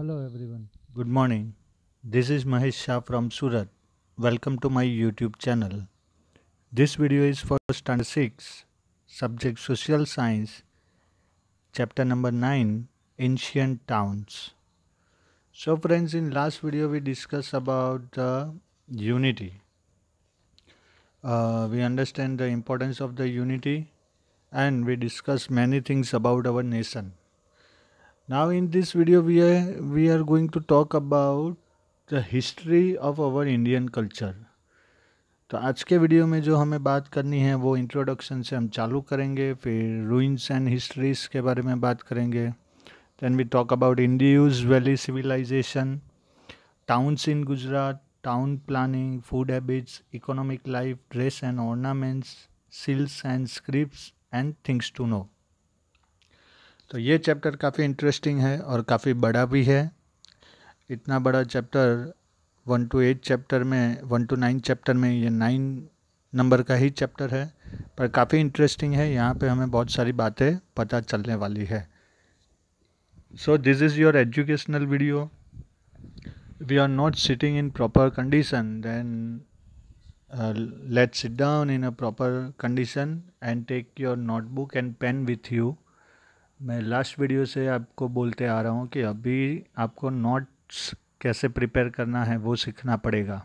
Hello everyone. Good morning. This is Mahesh Shah from Surat. Welcome to my YouTube channel. This video is for Standard 6, Subject Social Science, Chapter number 9, Ancient Towns. So friends, in last video we discussed about the unity. Uh, we understand the importance of the unity and we discussed many things about our nation Now in this video we are, we are going to talk about the history of our Indian culture. तो आज के video में जो हमें बात करनी है वो इंट्रोडक्शन से हम चालू करेंगे फिर रूइंस एंड हिस्ट्रीज के बारे में बात करेंगे then we talk about Indus valley civilization towns in Gujarat town planning food habits economic life dress and ornaments seals and script and things to know तो ये चैप्टर काफ़ी इंटरेस्टिंग है और काफ़ी बड़ा भी है इतना बड़ा chapter one two eight chapter में वन टू नाइन चैप्टर में ये नाइन नंबर का ही चैप्टर है पर काफ़ी इंटरेस्टिंग है यहाँ पे हमें बहुत सारी बातें पता चलने वाली है so this is your educational video we are not sitting in proper condition then let sit down in a proper condition and take your notebook and pen with you मैं लास्ट वीडियो से आपको बोलते आ रहा हूँ कि अभी आपको notes कैसे प्रिपेयर करना है वो सीखना पड़ेगा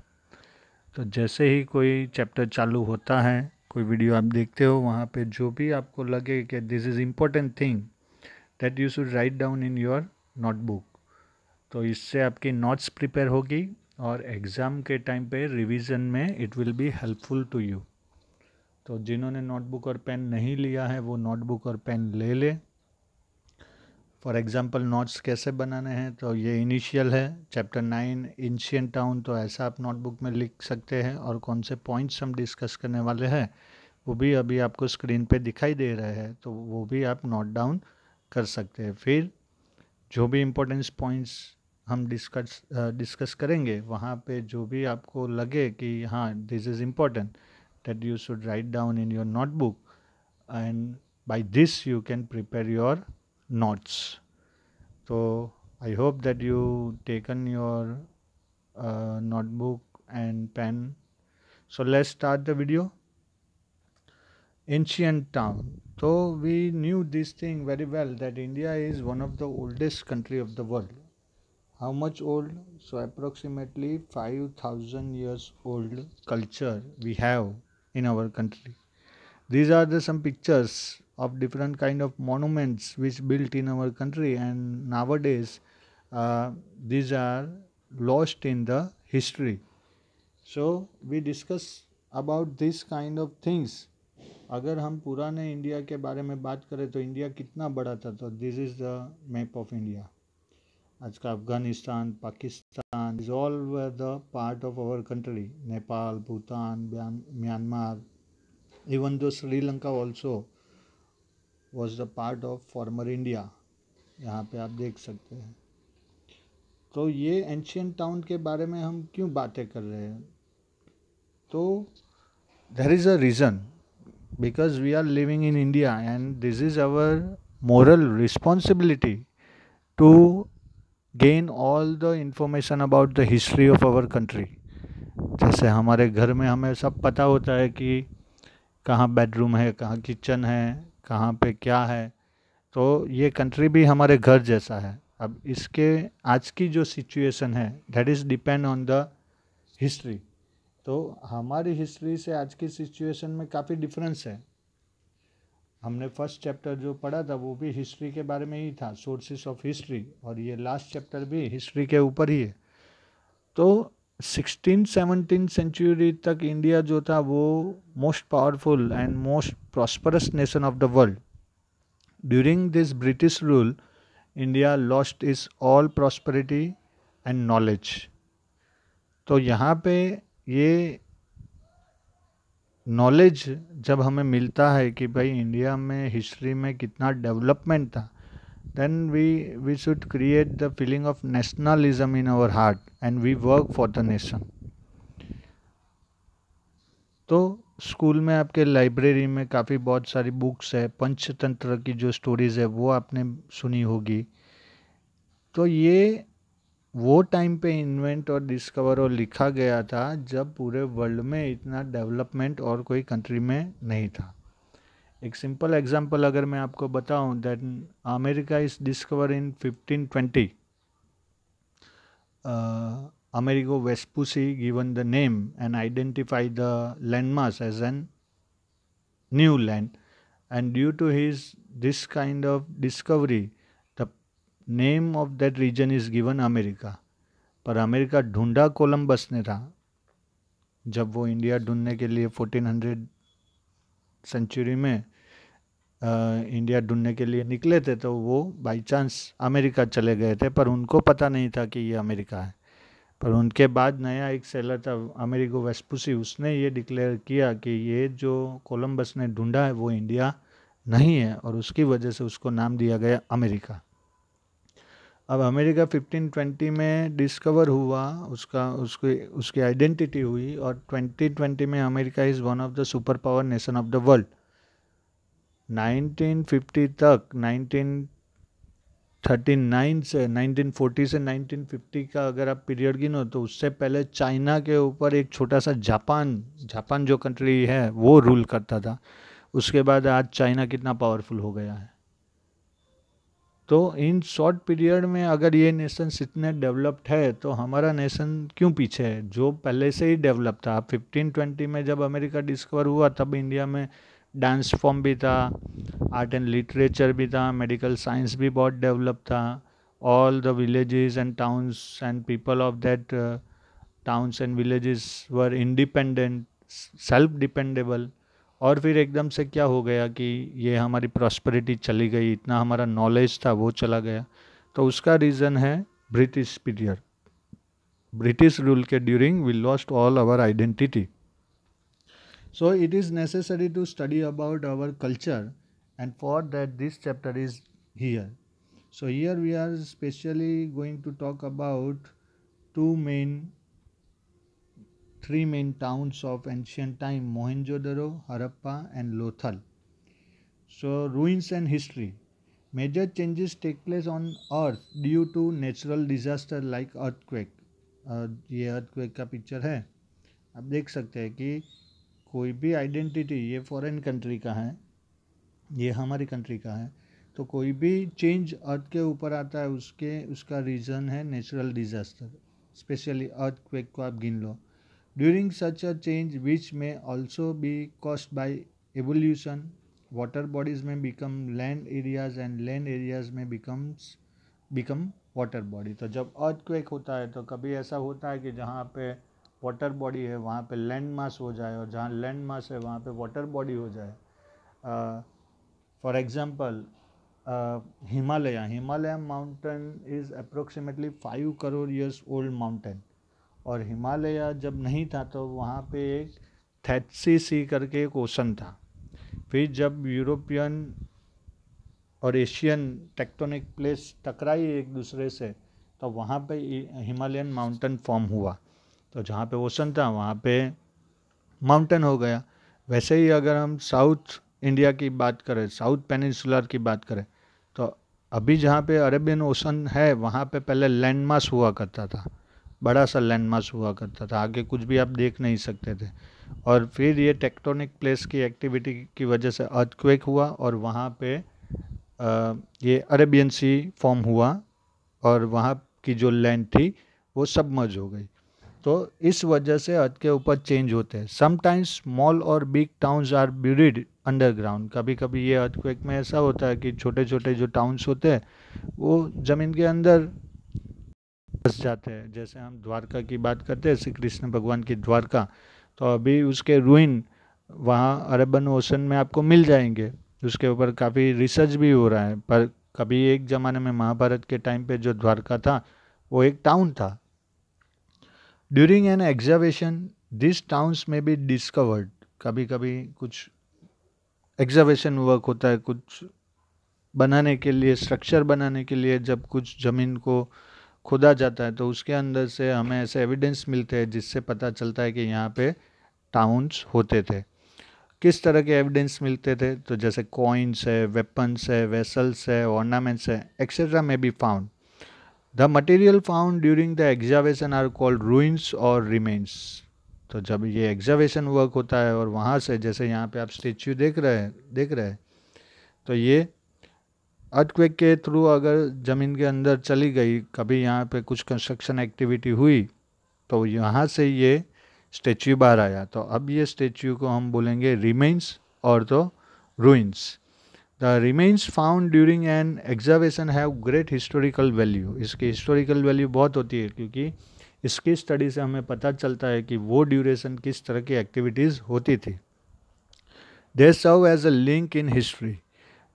तो जैसे ही कोई चैप्टर चालू होता है कोई वीडियो आप देखते हो वहाँ पे जो भी आपको लगे कि this is important thing that you should write down in your notebook तो इससे आपकी नोट्स प्रिपेयर होगी और एग्ज़ाम के टाइम पे रिवीजन में it will be helpful to you तो जिन्होंने नोटबुक और पेन नहीं लिया है वो नोटबुक और पेन ले लें फॉर एग्ज़ाम्पल नोट्स कैसे बनाने हैं तो ये इनिशियल है चैप्टर नाइन इंशियन टाउन तो ऐसा आप नोटबुक में लिख सकते हैं और कौन से पॉइंट्स हम डिस्कस करने वाले हैं वो भी अभी आपको स्क्रीन पे दिखाई दे रहे हैं तो वो भी आप नोट डाउन कर सकते हैं फिर जो भी इम्पोर्टेंस पॉइंट्स हम डिस्कस डिस्कस करेंगे वहाँ पे जो भी आपको लगे कि हाँ this is important that you should write down in your notebook and by this you can prepare your knots so I hope that you taken your uh, notebook and pen so let's start the video ancient town so we knew this thing very well that India is one of the oldest country of the world how much old so approximately 5000 years old culture we have in our country these are the some pictures of different kind of monuments which built in our country and nowadays uh, these are lost in the history so we discuss about this kind of things अगर हम पुराने India के बारे में बात करें तो India कितना बड़ा था तो this is the map of India आज का Afghanistan Pakistan is all the part of our country Nepal Bhutan Myanmar even though Sri Lanka also was the part of former India यहाँ पे आप देख सकते हैं तो ये एंशियंट टाउन के बारे में हम क्यों बातें कर रहे हैं तो there is a reason because we are living in India and this is our moral responsibility to gain all the information about the history of our country जैसे हमारे घर में हमें सब पता होता है कि कहाँ बेडरूम है कहाँ किचन है कहाँ पे क्या है तो ये कंट्री भी हमारे घर जैसा है अब इसके आज की जो सिचुएशन है that is depend on the history तो हमारी हिस्ट्री से आज की सिचुएशन में काफ़ी डिफरेंस है हमने फर्स्ट चैप्टर जो पढ़ा था वो भी हिस्ट्री के बारे में ही था सोर्सेज ऑफ हिस्ट्री और ये लास्ट चैप्टर भी हिस्ट्री के ऊपर ही है तो सिक्सटीन सेवनटीन सेंचुरी तक इंडिया जो था वो most powerful and most prosperous nation of the world during this British rule India lost is all prosperity and knowledge तो यहाँ पे ये नॉलेज जब हमें मिलता है कि भाई इंडिया में हिस्ट्री में कितना डेवलपमेंट था then we, we should create the feeling of nationalism in our heart and we work for the nation. तो स्कूल में आपके लाइब्रेरी में काफ़ी बहुत सारी बुक्स है पंचतंत्र की जो स्टोरीज़ है वो आपने सुनी होगी तो ये वो टाइम पे इन्वेंट और डिस्कवर और लिखा गया था जब पूरे वर्ल्ड में इतना डेवलपमेंट और कोई कंट्री में नहीं था एक सिंपल एग्जांपल अगर मैं आपको बताऊं that America is discover in 1520 Amerigo Vespucci given the name and identify the landmark as an new land and due to his this kind of discovery the name of that region is given America पर America ढूंढा Columbus ने था जब वो India ढूंढने के लिए 1400 century में इंडिया ढूंढने के लिए निकले थे तो वो बाई चांस अमेरिका चले गए थे पर उनको पता नहीं था कि ये अमेरिका है पर उनके बाद नया एक सेलर था अमेरिको वेस्पुसी उसने ये डिक्लेयर किया कि ये जो कोलंबस ने ढूंढा है वो इंडिया नहीं है और उसकी वजह से उसको नाम दिया गया अमेरिका अब अमेरिका 1520 में डिस्कवर हुआ उसका उसकी उसकी आइडेंटिटी हुई और 2020 में America is one of the super power nation of the world 1950 तक 1939 से 1940 से 1950 का अगर आप पीरियड गिनो तो उससे पहले चाइना के ऊपर एक छोटा सा जापान जापान जो कंट्री है वो रूल करता था उसके बाद आज चाइना कितना पावरफुल हो गया है तो इन शॉर्ट पीरियड में अगर ये नेशन इतने डेवलप्ड है तो हमारा नेशन क्यों पीछे है जो पहले से ही डेवलप था 1520 में जब अमेरिका डिस्कवर हुआ तब इंडिया में डांस फॉर्म भी था आर्ट एंड लिटरेचर भी था मेडिकल साइंस भी बहुत डेवलप था all the villages and towns and people of that towns and villages were independent self dependable और फिर एकदम से क्या हो गया कि ये हमारी प्रॉस्पेरिटी चली गई इतना हमारा नॉलेज था वो चला गया तो उसका रीज़न है ब्रिटिश पीरियड ब्रिटिश रूल के during we lost all our identity So it is necessary to study about our culture and for that this chapter is here. So here we are specially going to talk about two main three main towns of ancient time Mohenjo-daro, Harappa and Lothal. So ruins and history. Major changes take place on earth due to natural disaster like earthquake. uh, ये earthquake का picture है आप देख सकते हैं कि कोई भी आइडेंटिटी ये फॉरेन कंट्री का है ये हमारी कंट्री का है तो कोई भी चेंज अर्थ के ऊपर आता है उसके उसका रीज़न है natural disaster specially earthquake को आप गिन लो during such a change which में also be caused by evolution water bodies में become land areas and land areas में बिकम्स बिकम वाटर बॉडी तो जब अर्थ क्वेक होता है तो कभी ऐसा होता है कि जहाँ पे वाटर बॉडी है वहाँ पे लैंड मास हो जाए और जहाँ लैंड मास है वहाँ पे वाटर बॉडी हो जाए for example Himalaya Himalaya mountain is approximately five crore years old mountain और हिमालय जब नहीं था तो वहाँ पे एक थैथसी सी करके एक ओशन था फिर जब यूरोपियन और एशियन टेक्टोनिक प्लेस टकराई एक दूसरे से तो वहाँ पे हिमालयन माउंटेन फॉर्म हुआ तो जहाँ पे ओशन था वहाँ पे माउंटेन हो गया वैसे ही अगर हम साउथ इंडिया की बात करें साउथ पेनिनसुलर की बात करें तो अभी जहाँ पे अरेबियन ओशन है वहाँ पे पहले लैंड हुआ करता था बड़ा सा लैंड हुआ करता था आगे कुछ भी आप देख नहीं सकते थे और फिर ये टेक्टोनिक प्लेस की एक्टिविटी की वजह से अर्थक्वेक हुआ और वहाँ पे ये अरेबियन सी फॉर्म हुआ और वहाँ की जो लैंड थी वो सब हो गई तो इस वजह से हद के ऊपर चेंज होते हैं समटाइम्स स्मॉल और big towns are buried underground कभी कभी ये अर्थक्वेक में ऐसा होता है कि छोटे छोटे जो टाउन्स होते हैं वो ज़मीन के अंदर बस जाते हैं जैसे हम द्वारका की बात करते हैं श्री कृष्ण भगवान की द्वारका तो अभी उसके रूइन वहाँ अरबन ओशन में आपको मिल जाएंगे उसके ऊपर काफ़ी रिसर्च भी हो रहा है पर कभी एक ज़माने में महाभारत के टाइम पे जो द्वारका था वो एक टाउन था during an excavation this towns में बी डिस्कवर्ड कभी कभी कुछ एग्जर्वेशन वर्क होता है कुछ बनाने के लिए स्ट्रक्चर बनाने के लिए जब कुछ ज़मीन को खोदा जाता है तो उसके अंदर से हमें ऐसे एविडेंस मिलते हैं जिससे पता चलता है कि यहाँ पे टाउन्स होते थे किस तरह के एविडेंस मिलते थे तो जैसे कॉइन्स है वेपन्स है वेसल्स है ऑर्नामेंट्स है एक्सेट्रा में be found the material found during the excavation are called ruins और रिमेन्स तो जब ये एग्जावेशन वर्क होता है और वहाँ से जैसे यहाँ पे आप स्टेच्यू देख रहे हैं देख रहे हैं तो ये अर्थक्वेक के थ्रू अगर ज़मीन के अंदर चली गई कभी यहाँ पे कुछ कंस्ट्रक्शन एक्टिविटी हुई तो यहाँ से ये स्टेच्यू बाहर आया तो अब ये स्टेच्यू को हम बोलेंगे रिमेंस और तो ruins The remains found during an excavation have great historical value. इसकी historical value बहुत होती है क्योंकि इसकी study से हमें पता चलता है कि वो duration किस तरह की activities होती थी They serve as a link in history.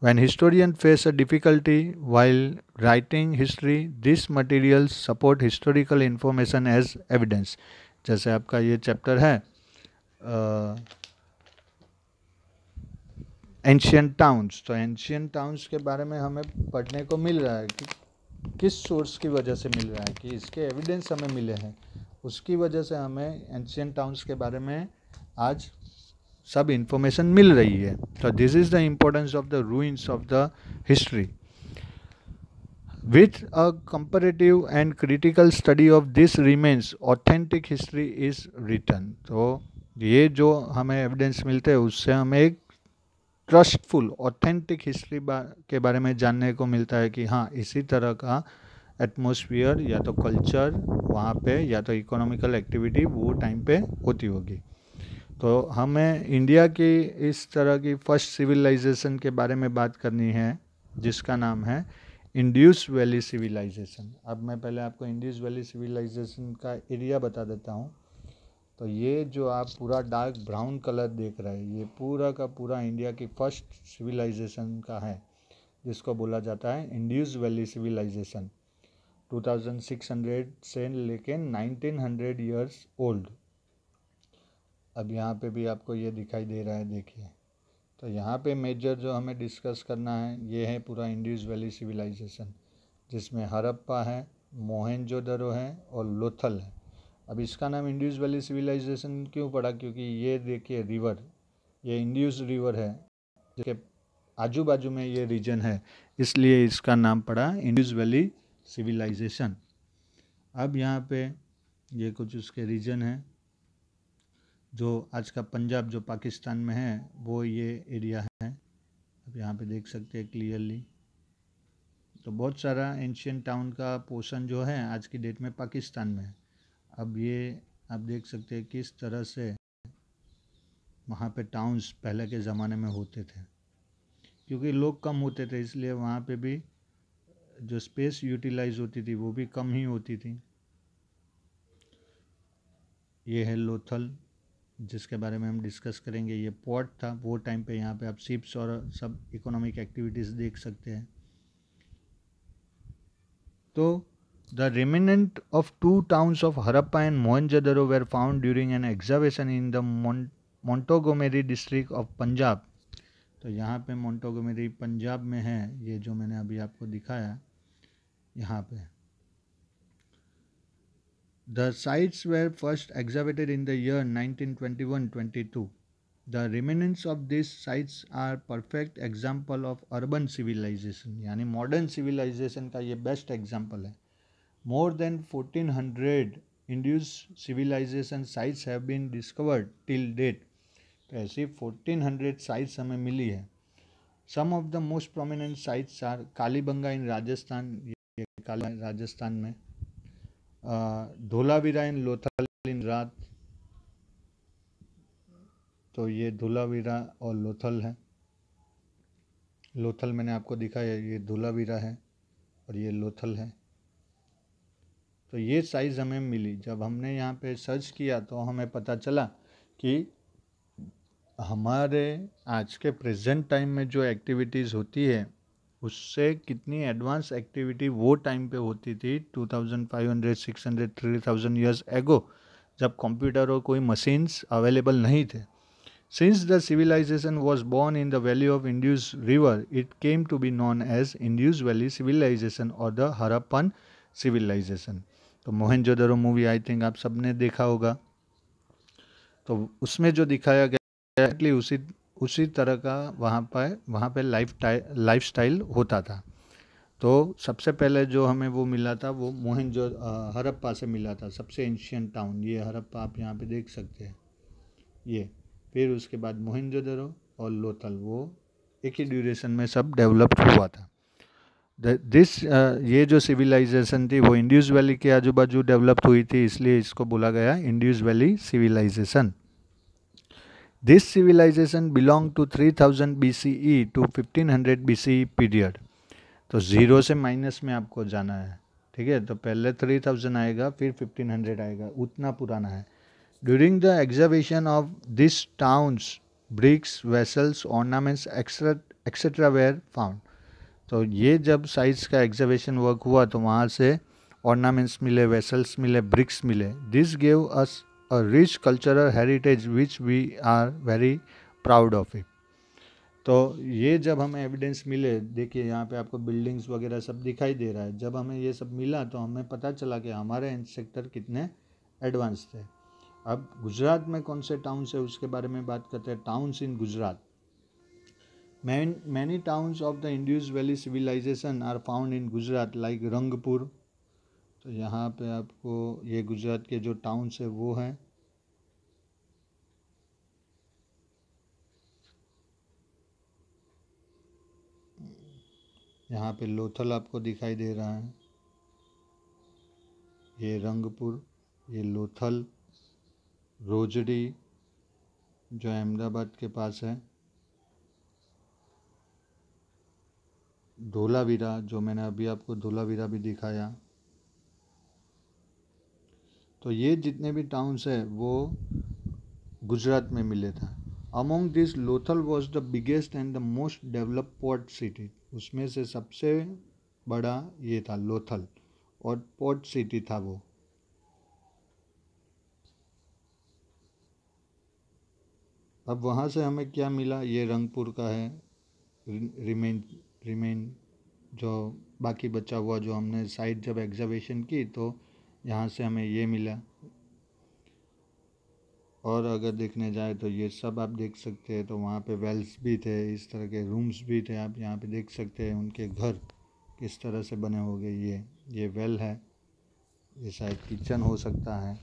When historian face a difficulty while writing history, this materials support historical information as evidence. जैसे आपका ये chapter है एंशियन टाउन्स तो एंशियंट टाउन्स के बारे में हमें पढ़ने को मिल रहा है कि किस सोर्स की वजह से मिल रहा है कि इसके एविडेंस हमें मिले हैं उसकी वजह से हमें एंशियन टाउन्स के बारे में आज सब इंफॉर्मेशन मिल रही है तो this is the importance of the ruins of the history with a comparative and critical study of this remains authentic history is return तो ये जो हमें एविडेंस मिलते हैं उससे हमें एक ट्रस्टफुल ऑथेंटिक हिस्ट्री बा, के बारे में जानने को मिलता है कि हाँ इसी तरह का एटमोसफियर या तो कल्चर वहाँ पे या तो इकोनॉमिकल एक्टिविटी वो टाइम पे होती होगी तो हमें इंडिया की इस तरह की फर्स्ट सिविलाइजेशन के बारे में बात करनी है जिसका नाम है इंड्यूस वैली सिविलाइजेशन अब मैं पहले आपको इंड्यूस वैली सिविलाइजेशन का एरिया बता देता हूँ तो ये जो आप पूरा डार्क ब्राउन कलर देख रहे हैं ये पूरा का पूरा इंडिया की फर्स्ट सिविलाइजेशन का है जिसको बोला जाता है इंडियज वैली सिविलाइजेशन 2600 से लेकिन 1900 इयर्स ओल्ड अब यहाँ पे भी आपको ये दिखाई दे रहा है देखिए तो यहाँ पे मेजर जो हमें डिस्कस करना है ये है पूरा इंडियज वैली सिविलाइजेशन जिसमें हरप्पा है मोहनजोदरो है और लोथल है अब इसका नाम इंडियस वैली सिविलाइजेशन क्यों पड़ा क्योंकि ये देखिए रिवर ये इंडियस रिवर है जिसके आजू बाजू में ये रीजन है इसलिए इसका नाम पड़ा इंडियस वैली सिविलाइजेशन अब यहाँ पे ये कुछ उसके रीजन हैं जो आज का पंजाब जो पाकिस्तान में है वो ये एरिया है आप यहाँ पे देख सकते हैं क्लियरली तो बहुत सारा एंशियन टाउन का पोर्शन जो है आज की डेट में पाकिस्तान में है अब ये आप देख सकते हैं किस तरह से वहाँ पे टाउन्स पहले के ज़माने में होते थे क्योंकि लोग कम होते थे इसलिए वहाँ पे भी जो स्पेस यूटिलाइज होती थी वो भी कम ही होती थी ये है लोथल जिसके बारे में हम डिस्कस करेंगे ये पोर्ट था वो टाइम पे यहाँ पे आप शिप्स और सब इकोनॉमिक एक्टिविटीज़ देख सकते हैं तो The remnant of two towns of Harappa and Mohenjo-daro were found during an excavation in the Montgomery district of Punjab. तो यहाँ पे Montgomery पंजाब में है ये जो मैंने अभी आपको दिखाया यहाँ पे The sites were first excavated in the year 1921-22. The remnants of these sites are perfect example of urban civilization. यानी modern civilization का ये best example है More than 1400 induced civilization sites have been discovered till date. तो ऐसी 1400 sites हमें मिली है some of the most prominent sites are Kalibangan in Rajasthan ये काली राजस्थान में धोलावीरा इन लोथल इन रात तो ये धोलावीरा और लोथल है लोथल मैंने आपको दिखाया ये धोलावीरा है और ये लोथल है तो ये साइज़ हमें मिली जब हमने यहाँ पे सर्च किया तो हमें पता चला कि हमारे आज के प्रेजेंट टाइम में जो एक्टिविटीज़ होती है उससे कितनी एडवांस एक्टिविटी वो टाइम पे होती थी 2500, 600, 3000 इयर्स एगो जब कंप्यूटर और कोई मशीन्स अवेलेबल नहीं थे since the civilization was born in the valley of Indus river it came to be known as Indus valley civilization और द हरापन सिविलाइजेशन तो मोहनजोदड़ो मूवी आई थिंक आप सबने देखा होगा तो उसमें जो दिखाया गया एक्टली उसी उसी तरह का वहाँ पर वहाँ पर लाइफ लाइफ स्टाइल होता था तो सबसे पहले जो हमें वो मिला था वो जो हरप्पा से मिला था सबसे एंशियंट टाउन ये हरप्पा आप यहाँ पे देख सकते हैं ये फिर उसके बाद मोहन और लोथल वो एक ही ड्यूरेशन में सब डेवलप्ड हुआ था दिस uh, ये जो सिविलाइजेशन थी वो इंडियस वैली के आजू बाजू डेवलप हुई थी इसलिए इसको बोला गया Indus valley civilization this civilization belong to 3000 ई to fifteen hundred B C period तो ज़ीरो से माइनस में आपको जाना है ठीक है तो पहले 3000 आएगा फिर 1500 आएगा उतना पुराना है during the excavation of this towns bricks vessels ornaments etcetera were found तो ये जब साइट्स का एग्जावेशन वर्क हुआ तो वहाँ से ऑर्नामेंट्स मिले वेसल्स मिले ब्रिक्स मिले this gave us a rich cultural heritage which we are very proud of it तो ये जब हमें एविडेंस मिले देखिए यहाँ पे आपको बिल्डिंग्स वगैरह सब दिखाई दे रहा है जब हमें ये सब मिला तो हमें पता चला कि हमारे सेक्टर कितने एडवांस थे अब गुजरात में कौन से टाउन्स है उसके बारे में बात करते हैं towns in Gujarat Man, many towns of the Indus Valley civilization are found in Gujarat like Rangpur. तो यहाँ पे आपको ये गुजरात के जो टाउन्स हैं वो हैं यहाँ पे लोथल आपको दिखाई दे रहा है ये रंगपुर ये लोथल रोजडी जो अहमदाबाद के पास है धोलावीरा वीरा जो मैंने अभी आपको धोलावीरा वीरा भी दिखाया तो ये जितने भी टाउन्स है वो गुजरात में मिले था among this Lothal was the biggest and the most develop port city उसमें से सबसे बड़ा ये था लोथल और पोर्ट सिटी था वो अब वहाँ से हमें क्या मिला ये रंगपुर का है रिमेन रिमेन जो बाकी बचा हुआ जो हमने साइड जब एग्जावेशन की तो यहाँ से हमें ये मिला और अगर देखने जाए तो ये सब आप देख सकते हैं तो वहाँ पे वेल्स भी थे इस तरह के रूम्स भी थे आप यहाँ पे देख सकते हैं उनके घर किस तरह से बने होंगे ये ये वेल है ये शायद किचन हो सकता है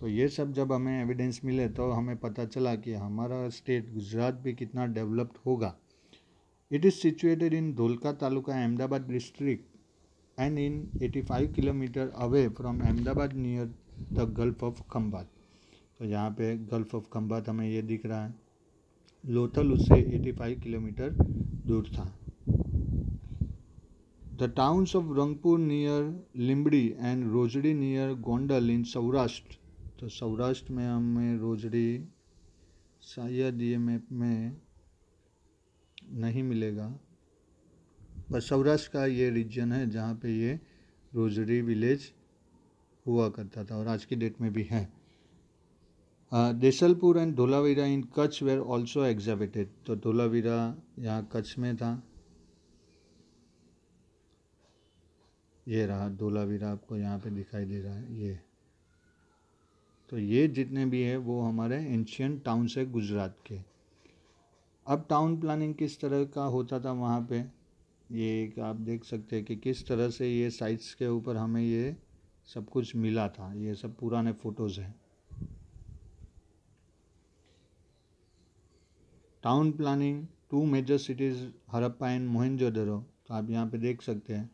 तो ये सब जब हमें एविडेंस मिले तो हमें पता चला कि हमारा स्टेट गुजरात भी कितना डेवलप्ड होगा It is situated in Dholka Taluka, Ahmedabad district and in 85 kilometre away from Ahmedabad near the gulf of Khambhat तो यहाँ पे गल्फ ऑफ खम्बात हमें ये दिख रहा है लोथल उससे 85 किलोमीटर दूर था the towns of Rangpur near Limbdi and Rojdi near Gondal in Saurashtra तो सौराष्ट्र में हमें रोजड़ी शायद ये मैप में नहीं मिलेगा बस सौराष्ट्र का ये रीजन है जहाँ पे ये रोजरी विलेज हुआ करता था और आज की डेट में भी है Desalpur and Dholavira in Kutch were also exhibited तो धोलावीरा यहाँ कच्छ में था ये रहा धोलावीरा आपको यहाँ पे दिखाई दे रहा है ये तो ये जितने भी है वो हमारे एंशियन टाउन्स है गुजरात के अब टाउन प्लानिंग किस तरह का होता था वहाँ पे ये आप देख सकते हैं कि किस तरह से ये साइट्स के ऊपर हमें ये सब कुछ मिला था ये सब पुराने फ़ोटोज़ हैं town planning two major cities Harappa and Mohenjodaro तो आप यहाँ पे देख सकते हैं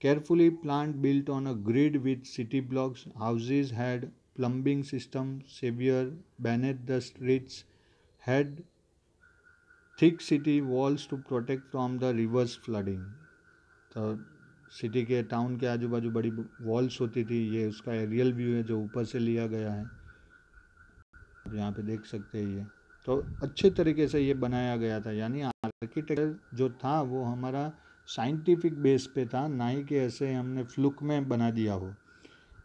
carefully planned built on a grid with city blocks houses had plumbing system sewer beneath the streets had thick city walls to protect from the rivers flooding तो city के town के आजू बाजू बड़ी वॉल्स होती थी ये उसका एरियल व्यू है जो ऊपर से लिया गया है यहाँ पे देख सकते हैं ये तो अच्छे तरीके से ये बनाया गया था यानी आर्किटेक्चर जो था वो हमारा साइंटिफिक बेस पे था ना ही कि ऐसे हमने फ्लुक में बना दिया हो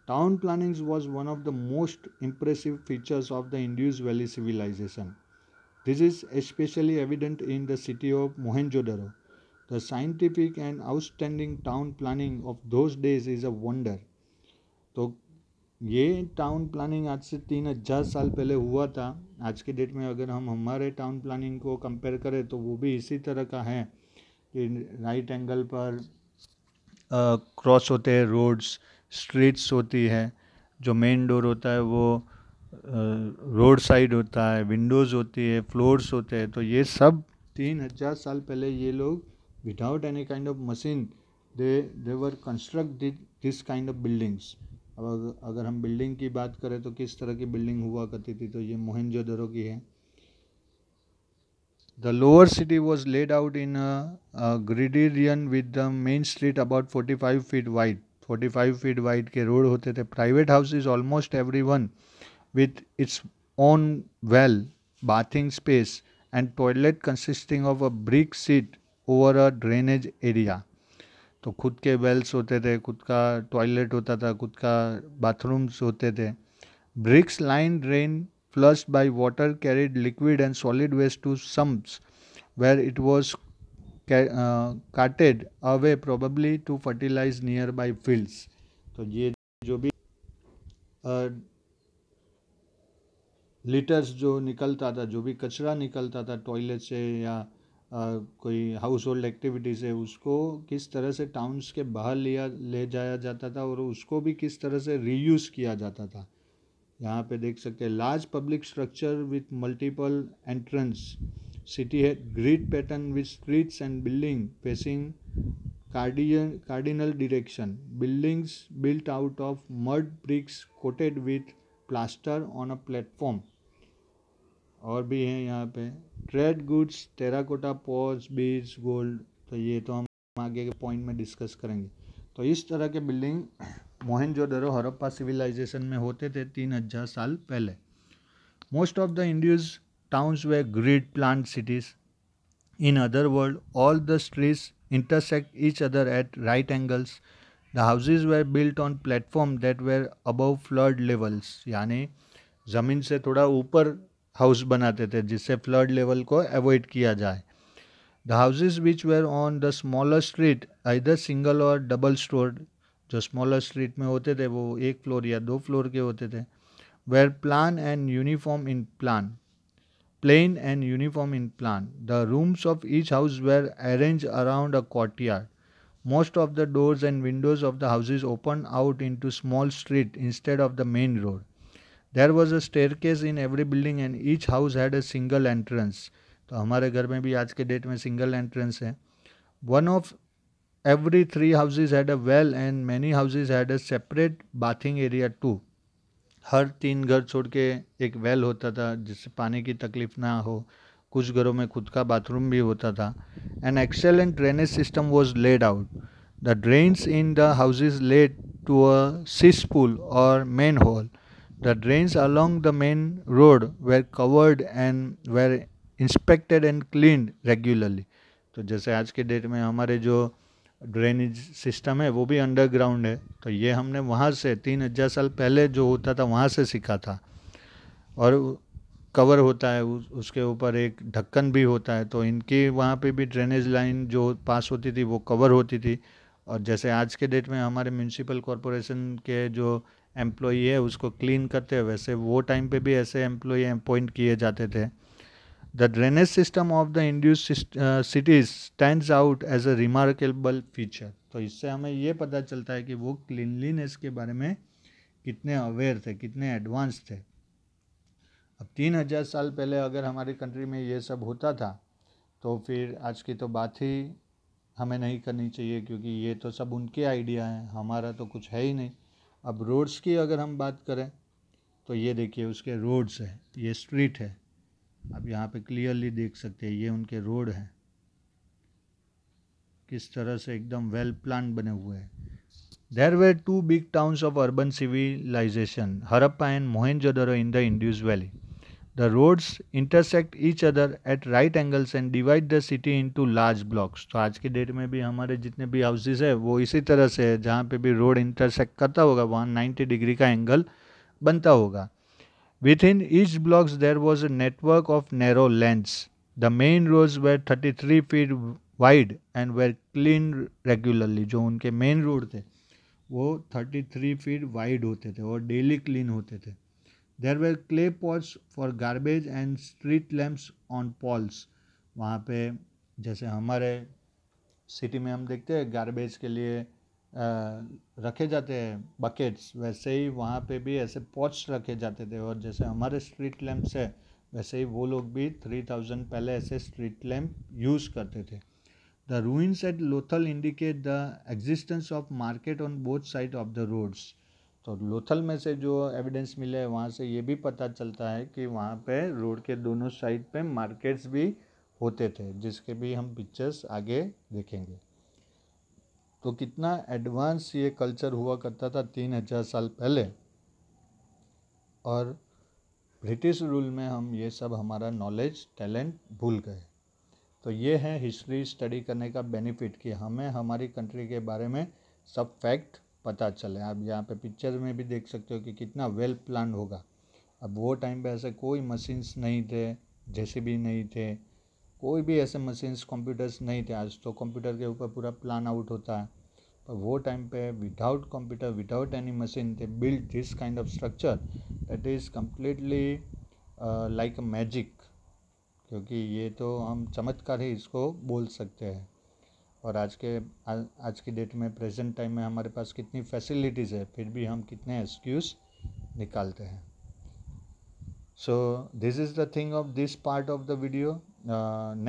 town plannings was one of the most impressive features of the Indus valley civilization This is especially evident in the city of Mohenjo-daro. The scientific and outstanding town planning of those days is a wonder. तो ये town planning आज से तीन हजार साल पहले हुआ था आज के डेट में अगर हम हमारे टाउन प्लानिंग को कंपेयर करें तो वो भी इसी तरह का है कि राइट एंगल पर क्रॉस होते हैं रोड्स स्ट्रीट्स होती है जो मेन डोर होता है वो रोड साइड होता है विंडोज़ होती है फ्लोर्स होते हैं तो ये सब तीन हज़ार साल पहले ये लोग without any kind of machine they they were construct this kind of buildings अब अगर हम बिल्डिंग की बात करें तो किस तरह की बिल्डिंग हुआ करती थी तो ये मोहनजोदड़ो की है the lower city was laid out in a, with the main street about forty five feet wide forty five feet wide के रोड होते थे private houses almost every one with its own well, bathing space, and toilet consisting of a brick seat over a drainage area. तो खुद के Wales होते थे खुद का टॉयलेट होता था खुद का बाथरूम्स होते थे bricks line drain flushed by water carried liquid and solid waste to sumps where it was carted away probably to fertilize nearby fields तो ये जो भी uh, लीटर्स जो निकलता था जो भी कचरा निकलता था टॉयलेट से या आ, कोई हाउस होल्ड एक्टिविटी से उसको किस तरह से टाउन्स के बाहर लिया ले जाया जाता था और उसको भी किस तरह से रीयूज़ किया जाता था यहाँ पे देख सकते हैं large public structure with multiple entrance city है grid pattern with streets and building facing कार्डियन cardinal direction buildings built out of mud bricks coated with plaster on a platform और भी हैं यहाँ पे trade goods terracotta pots beads gold तो ये तो हम आगे के पॉइंट में डिस्कस करेंगे तो इस तरह के बिल्डिंग मोहन मोहनजोदड़ो हरप्पा सिविलाइजेशन में होते थे तीन हजार साल पहले most of the Indus towns were grid planned cities in other world all the streets intersect each other at right angles the houses were built on platform that were above flood levels यानी ज़मीन से थोड़ा ऊपर house बनाते थे जिससे flood level को avoid किया जाए the houses which were on the smaller street इधर सिंगल और डबल स्टोर जो स्मॉलर स्ट्रीट में होते थे वो एक फ्लोर या दो फ्लोर के होते थे were plan and uniform in plan plain and uniform in plan the rooms of each house were arrange around a most of the doors and windows of the house open out into small street instead of the main road there was a case in every building and each house had a single entrance तो हमारे घर में भी आज के date में single entrance है one of every three houses had a well and many houses had a separate bathing area to हर तीन घर छोड़ के एक वेल होता था जिससे पानी की तकलीफ ना हो कुछ घरों में खुद का बाथरूम भी होता था an excellent drainage system was laid out the drains in the houses led to a cesspool और manhole The drains along the main road were covered and were inspected and cleaned regularly. तो जैसे आज के date में हमारे जो drainage system है वो भी अंडरग्राउंड है तो ये हमने वहाँ से तीन हजार साल पहले जो होता था वहाँ से सीखा था और कवर होता है उसके ऊपर एक ढक्कन भी होता है तो इनकी वहाँ पे भी ड्रेनेज लाइन जो पास होती थी वो कवर होती थी और जैसे आज के डेट में हमारे म्यूनसिपल कॉरपोरेशन के जो एम्प्लॉई है उसको क्लीन करते वैसे वो टाइम पे भी ऐसे एम्प्लॉई अपॉइंट किए जाते थे the drainage system of the Indus cities stand out as a remarkable feature तो इससे हमें ये पता चलता है कि वो क्लिनलीनेस के बारे में कितने अवेयर थे कितने एडवांस थे अब तीन हज़ार साल पहले अगर हमारी कंट्री में ये सब होता था तो फिर आज की तो बात ही हमें नहीं करनी चाहिए क्योंकि ये तो सब उनके आइडिया हैं हमारा तो कुछ है ही नहीं अब रोड्स की अगर हम बात करें तो ये देखिए उसके रोड्स हैं ये स्ट्रीट है आप यहाँ पे क्लियरली देख सकते हैं ये उनके रोड हैं किस तरह से एकदम वेल प्लान बने हुए हैं there were two big towns of urban civilization Harappa and Mohenjodaro in the Indus valley The roads intersect each other at right angles and divide the city into large blocks. तो आज के डेट में भी हमारे जितने भी हाउसेज है वो इसी तरह से है जहाँ पर भी रोड इंटरसेक्ट करता होगा वहाँ 90 डिग्री का एंगल बनता होगा within each blocks there was a network of narrow lanes the main roads thirty 33 feet wide and were clean regularly जो उनके मेन रोड थे वो 33 फीट वाइड होते थे और डेली क्लीन होते थे there were clay pots for garbage and street lamps on poles वहाँ पे जैसे हमारे सिटी में हम देखते हैं गार्बेज के लिए रखे जाते हैं बकेट्स वैसे ही वहाँ पे भी ऐसे पॉट्स रखे जाते थे और जैसे हमारे स्ट्रीट लैम्प्स है वैसे ही वो लोग भी थ्री थाउजेंड पहले ऐसे स्ट्रीट लैम्प यूज़ करते थे the ruins at Lothal indicate the existence of market on both side of the roads तो लोथल में से जो एविडेंस मिले वहाँ से ये भी पता चलता है कि वहाँ पे रोड के दोनों साइड पे मार्केट्स भी होते थे जिसके भी हम पिक्चर्स आगे देखेंगे तो कितना एडवांस ये कल्चर हुआ करता था तीन हज़ार साल पहले और ब्रिटिश रूल में हम ये सब हमारा नॉलेज टैलेंट भूल गए तो ये है हिस्ट्री स्टडी करने का बेनिफिट कि हमें हमारी कंट्री के बारे में सब फैक्ट पता चले आप यहाँ पे पिक्चर में भी देख सकते हो कि कितना वेल प्लान होगा अब वो टाइम पे ऐसे कोई मशीन्स नहीं थे जैसे भी नहीं थे कोई भी ऐसे मशीन्स कंप्यूटर्स नहीं थे आज तो कंप्यूटर के ऊपर पूरा प्लान आउट होता है पर वो टाइम पे without computer without any machine they build this kind of structure that is completely like magic क्योंकि ये तो हम चमत्कार ही इसको बोल सकते हैं और आज के आज की डेट में प्रेजेंट टाइम में हमारे पास कितनी फैसिलिटीज़ है फिर भी हम कितने एक्सक्यूज़ निकालते हैं so this is the thing of this part of the video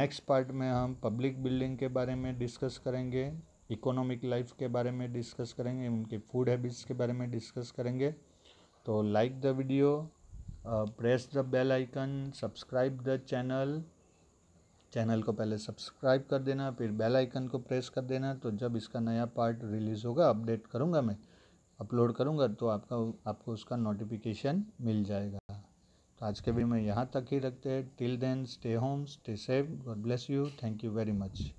next part में हम पब्लिक बिल्डिंग के बारे में डिस्कस करेंगे इकोनॉमिक लाइफ के बारे में डिस्कस करेंगे उनके फूड हैबिट्स के बारे में डिस्कस करेंगे तो like the video press the bell icon subscribe the channel channel को पहले सब्सक्राइब कर देना फिर बेल आइकन को प्रेस कर देना तो जब इसका नया पार्ट रिलीज़ होगा अपडेट करूँगा मैं अपलोड करूँगा तो आपका आपको उसका नोटिफिकेशन मिल जाएगा तो आज के वीडियो में यहाँ तक ही रखते हैं till then stay home stay safe God bless you thank you very much